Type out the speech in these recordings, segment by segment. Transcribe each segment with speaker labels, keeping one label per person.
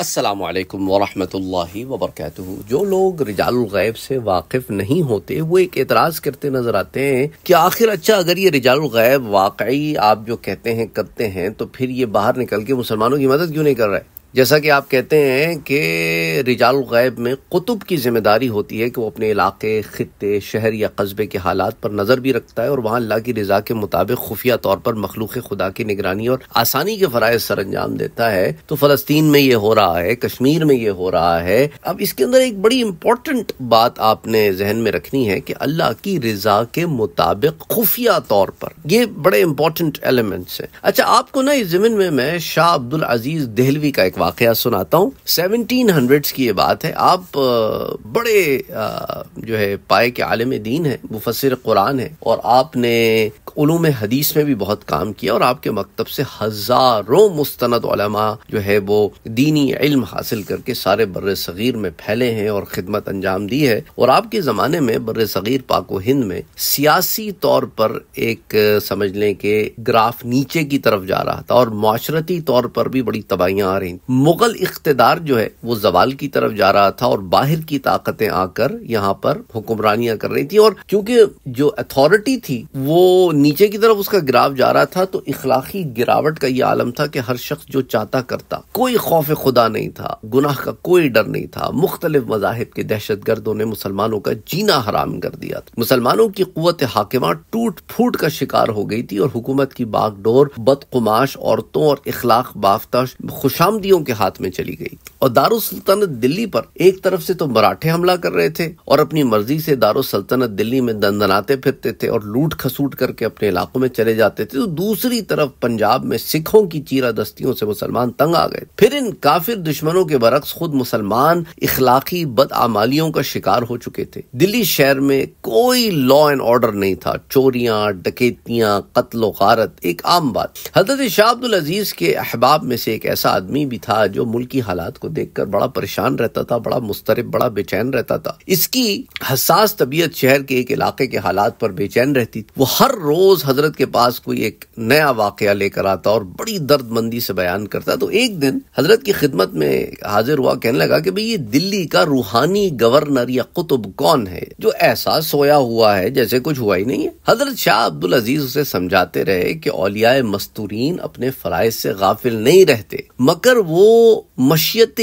Speaker 1: असलकम वरहमल वबरक जो लोग रिजालगैब से वाकिफ़ नहीं होते वो एक एतराज़ करते नज़र आते हैं कि आखिर अच्छा अगर ये रिजालगैब वाकई आप जो कहते हैं करते हैं तो फिर ये बाहर निकल के मुसलमानों की मदद क्यों नहीं कर रहा है जैसा कि आप कहते हैं कि रिजाल गैब में कुतुब की जिम्मेदारी होती है कि वो अपने इलाके ख़त्े शहर या कस्बे के हालात पर नज़र भी रखता है और वहाँ अल्लाह की रजा के मुताबिक खुफिया तौर पर मखलूक खुदा की निगरानी और आसानी के फ़रज़ सर अंजाम देता है तो फ़लस्तीन में ये हो रहा है कश्मीर में ये हो रहा है अब इसके अंदर एक बड़ी इंपॉर्टेंट बात आपने जहन में रखनी है कि अल्लाह की रजा के मुताबिक खुफिया तौर पर ये बड़े इंपॉर्टेंट एलिमेंट्स है अच्छा आपको ना इस जमीन में मैं शाह अब्दुल अजीज़ दहलवी का एक वाक़ सुनाता हूँ सेवनटीन हंड्रेड्स की ये बात है आप बड़े जो है पाए के आलम दीन है मुफसर कुरान है और आपने उलूम हदीस में भी बहुत काम किया और आपके मकतब से हज़ारों मुस्ंद जो है वो दीनी इल्म हासिल करके सारे बर सग़ीर में फैले हैं और खिदमत अंजाम दी है और आपके ज़माने में बर सग़ीर पाको हिंद में सियासी तौर पर एक समझ लें कि ग्राफ नीचे की तरफ जा रहा था और माशरती तौर पर भी बड़ी तबाहियां आ रही मुगल इकतदार जो है वो जवाल की तरफ जा रहा था और बाहर की ताकतें आकर यहाँ पर हुक्मरानियां कर रही थी और क्योंकि जो अथॉरिटी थी वो नीचे की तरफ उसका ग्राफ जा रहा था तो इखलाकी गिरावट का यह आलम था कि हर शख्स जो चाहता करता कोई खौफ खुदा नहीं था गुनाह का कोई डर नहीं था मुख्तलिफ मजाहब के दहशत गर्दों ने मुसलमानों का जीना हराम कर दिया था मुसलमानों की कुत हाकिमा टूट फूट का शिकार हो गई थी और हुकूमत की बागडोर बदकुमाश औरतों और इखलाक बाफ्ता खुशामदियों के हाथ में चली गई और दारुसल्तनत दिल्ली पर एक तरफ से तो मराठे हमला कर रहे थे और अपनी मर्जी से दारुसल्तनत दिल्ली में दंदनाते फिरते थे और लूट खसूट करके अपने इलाकों में चले जाते थे तो दूसरी तरफ पंजाब में सिखों की चीरा दस्तियों से मुसलमान तंग आ गए फिर इन काफिर दुश्मनों के बरक्स खुद मुसलमान इखलाकी बदआमालियों का शिकार हो चुके थे दिल्ली शहर में कोई लॉ एंड ऑर्डर नहीं था चोरियां डकैतियां कत्लो गारत एक आम बात हजरत शाह अब्दुल अजीज के अहबाब में से एक ऐसा आदमी भी था जो मुल्क की हालात को देखकर बड़ा परेशान रहता था बड़ा मुस्तरब बड़ा बेचैन रहता था इसकी हसास तबीयत शहर के एक इलाके के हालात पर बेचैन रहती थी वो हर रोज रोज़ हजरत के पास कोई एक नया वाक़ लेकर आता और बड़ी दर्द मंदी से बयान करता तो एक दिन हजरत की खिदमत में हाजिर हुआ कहने लगा कि भाई ये दिल्ली का रूहानी गवर्नर या कुतुब कौन है जो ऐसा सोया हुआ है जैसे कुछ हुआ ही नहीं है हजरत शाह अब्दुल अजीज उसे समझाते रहे कि औलिया मस्तूरीन अपने फराइज से गाफिल नहीं रहते मगर वो मशियत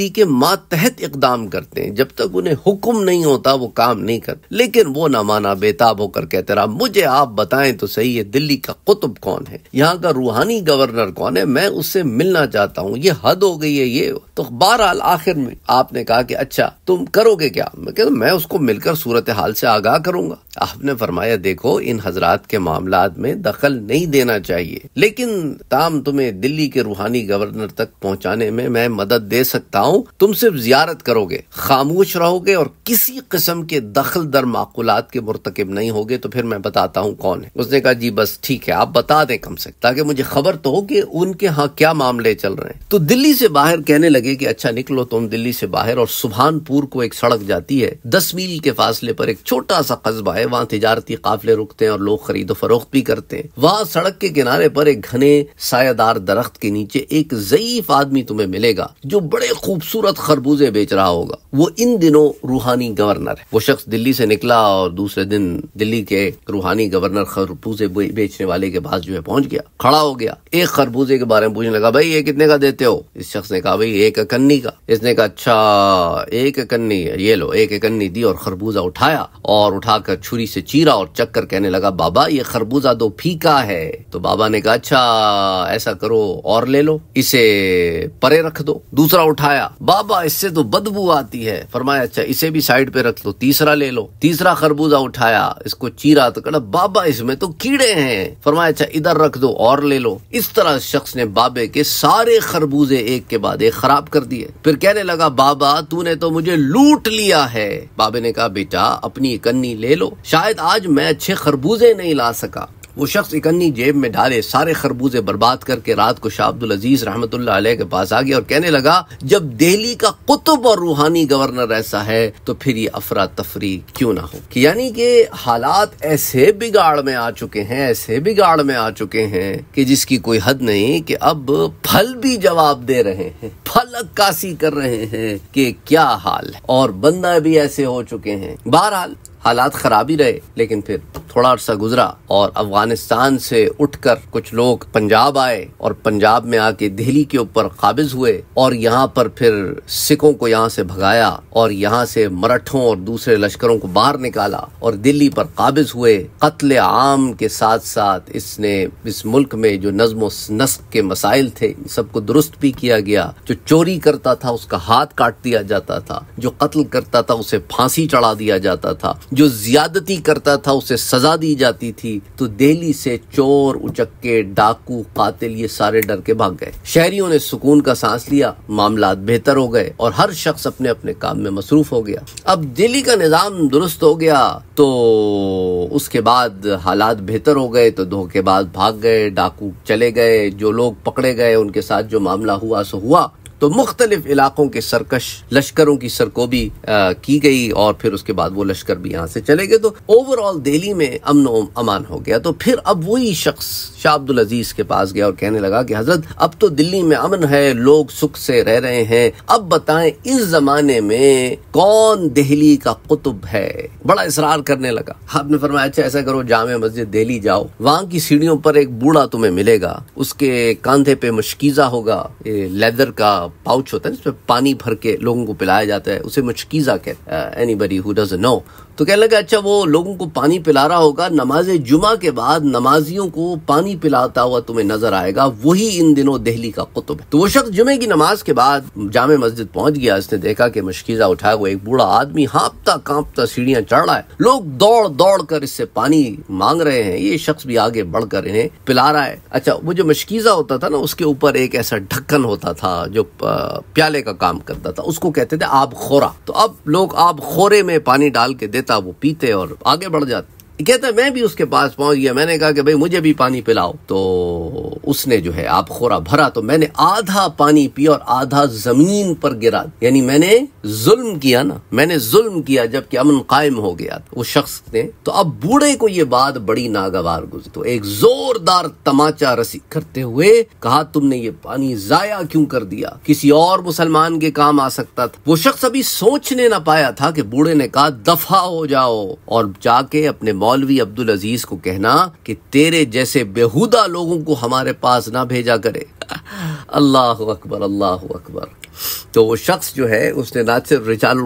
Speaker 1: दी के मातहत इकदाम करते हैं जब तक उन्हें हुक्म नहीं होता वो काम नहीं करते लेकिन वो ना माना बेताब होकर कहते रहा मुझे आप बताए बताएं तो सही है दिल्ली का कुतुब कौन है यहाँ का रूहानी गवर्नर कौन है मैं उससे मिलना चाहता हूँ ये हद हो गई है ये तो बहरहाल आखिर में आपने कहा कि अच्छा तुम करोगे क्या मैं मैं उसको मिलकर सूरत हाल से आगाह करूंगा आपने फरमाया देखो इन हजरात के मामला में दखल नहीं देना चाहिए लेकिन ताम तुम्हें दिल्ली के रूहानी गवर्नर तक पहुंचाने में मैं मदद दे सकता हूं तुम सिर्फ जियारत करोगे खामोश रहोगे और किसी किस्म के दखल दर माकूलात के मुरतकब नहीं होगे तो फिर मैं बताता हूं कौन है उसने कहा जी बस ठीक है आप बता दें कम से ताकि मुझे खबर तो हो कि उनके यहाँ क्या मामले चल रहे हैं तो दिल्ली से बाहर कहने लगे कि अच्छा निकलो तुम दिल्ली से बाहर और सुबहानपुर को एक सड़क जाती है दस मील के फासले पर एक छोटा सा कस्बा है है वहाँ तजारती काफिले रुकते हैं और लोग खरीदो फरोख्त भी करते हैं वहाँ सड़क के किनारे पर एक घने सायादार दरख्त के नीचे एक जयीफ आदमी तुम्हें मिलेगा जो बड़े खूबसूरत खरबूजे बेच रहा होगा वो इन दिनों रूहानी गवर्नर है वो शख्स दिल्ली से निकला और दूसरे दिन दिल्ली के रूहानी गवर्नर खरबूजे बेचने वाले के पास जो है पहुंच गया खड़ा हो गया एक खरबूजे के बारे में पूछने लगा भाई ये कितने का देते हो इस शख्स ने कहा भाई एक कन्नी का इसने कहा अच्छा एक कन्नी ये लो एक कन्नी दी और खरबूजा उठाया और उठाकर छुरी से चीरा और चक्कर कहने लगा बाबा ये खरबूजा दो फीका है तो बाबा ने कहा अच्छा ऐसा करो और ले लो इसे परे रख दो दूसरा उठाया बाबा इससे तो बदबू आती है फरमाया अच्छा इसे भी साइड पे रख लो तीसरा ले लो तीसरा खरबूजा उठाया इसको चीरा तो कड़ा बाबा इसमें तो कीड़े हैं फरमाया अच्छा इधर रख दो और ले लो इस तरह शख्स ने बाबे के सारे खरबूजे एक के बाद एक खराब कर दिए फिर कहने लगा बाबा तूने तो मुझे लूट लिया है बाबे ने कहा बेटा अपनी कन्नी ले लो शायद आज मैं अच्छे खरबूजे नहीं ला सका वो शख्स इकन्नी जेब में डाले सारे खरबूजे बर्बाद करके रात को शाह अब्दुल अजीज रहमत के पास आ गया और कहने लगा जब दिल्ली का कुतुब और रूहानी गवर्नर ऐसा है तो फिर ये अफरा तफरी क्यों ना हो कि यानी कि हालात ऐसे बिगाड़ में आ चुके हैं ऐसे बिगाड़ में आ चुके हैं कि जिसकी कोई हद नहीं कि अब फल भी जवाब दे रहे हैं फल अक्कासी कर रहे हैं कि क्या हाल है और बंदा भी ऐसे हो चुके हैं बहरहाल हालात खराब ही रहे लेकिन फिर थोड़ा अरसा गुजरा और अफगानिस्तान से उठकर कुछ लोग पंजाब आए और पंजाब में आके दिल्ली के ऊपर काबिज हुए और यहाँ पर फिर सिखों को यहाँ से भगाया और यहाँ से मराठों और दूसरे लश्करों को बाहर निकाला और दिल्ली पर काबिज हुए कत्ल आम के साथ साथ इसने इस मुल्क में जो नज्म नस्क के मसाइल थे सबको दुरुस्त भी किया गया जो चोरी करता था उसका हाथ काट दिया जाता था जो कत्ल करता था उसे फांसी चढ़ा दिया जाता था जो ज्यादती करता था उसे सज़ा दी जाती थी तो दिल्ली से चोर उचक्के डाकू कातिल ये सारे डर के भाग गए शहरियों ने सुकून का सांस लिया मामला बेहतर हो गए और हर शख्स अपने अपने काम में मसरूफ हो गया अब दिल्ली का निज़ाम दुरुस्त हो गया तो उसके बाद हालात बेहतर हो गए तो धोखेबाज भाग गए डाकू चले गए जो लोग पकड़े गए उनके साथ जो मामला हुआ सो हुआ तो मुख्तलिफ इलाकों के सरकश लश्करों की सरकोबी की गई और फिर उसके बाद वो लश्कर भी यहाँ से चले गए तो ओवरऑल दिल्ली में अमन अमान हो गया तो फिर अब वही शख्स शाह अब्दुल अजीज के पास गया और कहने लगा कि हजरत अब तो दिल्ली में अमन है लोग सुख से रह रहे हैं अब बताएं इस जमाने में कौन दिल्ली का कुतुब है बड़ा इसरार करने लगा आपने फरमाया अच्छा ऐसा करो जाम मस्जिद दिल्ली जाओ वहां की सीढ़ियों पर एक बूढ़ा तुम्हें मिलेगा उसके कंधे पे मशकीजा होगा लेदर का पाउच होता है जिसमें पानी भर के लोगों को पिलाया जाता है उसे मुचकीज़ा कहते हैं anybody who does know तो कहने लगा अच्छा वो लोगों को पानी पिला रहा होगा नमाज जुमा के बाद नमाजियों को पानी पिलाता हुआ तुम्हें नजर आएगा वही इन दिनों दहली का कुतुब है तो वो शख्स जुमे की नमाज के बाद जामे मस्जिद पहुंच गया इसने देखा कि मशकीजा उठाया हुआ एक बूढ़ा आदमी हाँपता कांपता सीढ़ियां चढ़ रहा है लोग दौड़ दौड़ कर इससे पानी मांग रहे हैं ये शख्स भी आगे बढ़कर इन्हें पिला रहा है अच्छा वो जो मशकीजा होता था ना उसके ऊपर एक ऐसा ढक्कन होता था जो प्याले का काम करता था उसको कहते थे आब खोरा तो अब लोग आब खोरे में पानी डाल के देता वो पीते और आगे बढ़ जाते कहता है मैं भी उसके पास पहुंच गया मैंने कहा कि भाई मुझे भी पानी पिलाओ तो उसने जो है आप खोरा भरा तो मैंने आधा पानी पिया और आधा जमीन पर गिरा यानी मैंने जुल्म किया ना मैंने जुल्म किया जबकि अमन कायम हो गया उस शख्स ने तो अब बूढ़े को यह बात बड़ी नागवार गुजरी तो एक जोरदार तमाचा रसी करते हुए कहा तुमने ये पानी जाया क्यों कर दिया किसी और मुसलमान के काम आ सकता था वो शख्स अभी सोचने ना पाया था कि बूढ़े ने कहा दफा हो जाओ और जाके अपने मौत मौलवी अब्दुल अजीज को कहना कि तेरे जैसे बेहुदा लोगों को हमारे पास ना भेजा करे अल्लाह अकबर अल्लाह अकबर तो वो शख्स जो है उसने ना सिर्फ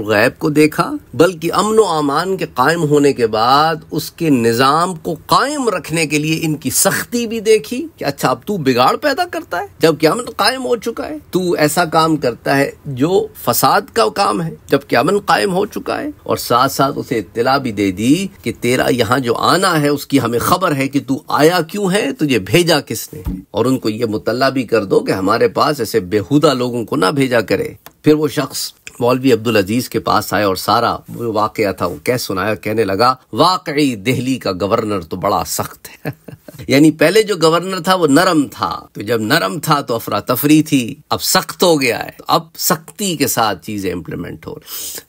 Speaker 1: गैब को देखा बल्कि अमन अमान के कायम होने के बाद उसके निज़ाम को कायम रखने के लिए इनकी सख्ती भी देखी कि अच्छा अब तू बिगाड़ पैदा करता है जबकि अमन कायम हो चुका है तू ऐसा काम करता है जो फसाद का काम है जबकि अमन कायम हो चुका है और साथ साथ उसे इतला भी दे दी कि तेरा यहाँ जो आना है उसकी हमें खबर है कि तू आया क्यों है तुझे भेजा किसने और उनको ये मुतला भी कर दो कि हम हमारे पास ऐसे बेहुदा लोगों को ना भेजा करे फिर वो शख्स मौलवी अब्दुल अजीज के पास आए और सारा वो वाक़ था वो कह सुनाया कहने लगा वाकई दिल्ली का गवर्नर तो बड़ा सख्त है यानी पहले जो गवर्नर था वो नरम था तो जब नरम था तो अफरा तफरी थी अब सख्त हो गया है तो अब सख्ती के साथ चीजें इम्प्लीमेंट हो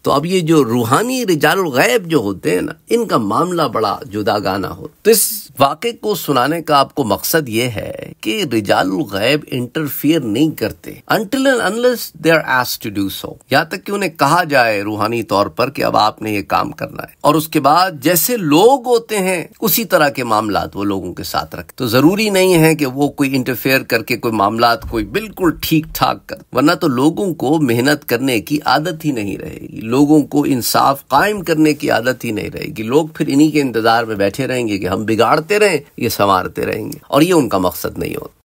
Speaker 1: तो अब ये जो रूहानी रिजाल गैब जो होते हैं ना इनका मामला बड़ा जुदागाना हो तो इस वाक को सुनाने का आपको मकसद ये है कि रिजाल गैब इंटरफियर नहीं करते अनलेस दे आर एस टू डू सो यहां तक कि उन्हें कहा जाए रूहानी तौर पर कि अब आपने ये काम करना है और उसके बाद जैसे लोग होते हैं उसी तरह के मामला वो लोगों के साथ रखें तो जरूरी नहीं है कि वो कोई इंटरफेयर करके कोई मामला कोई बिल्कुल ठीक ठाक कर वरना तो लोगों को मेहनत करने की आदत ही नहीं रहेगी लोगों को इंसाफ कायम करने की आदत ही नहीं रहेगी लोग फिर इन्हीं के इंतजार में बैठे रहेंगे कि हम बिगाड़ते रहें ये संवारते रहेंगे और ये उनका मकसद नहीं होता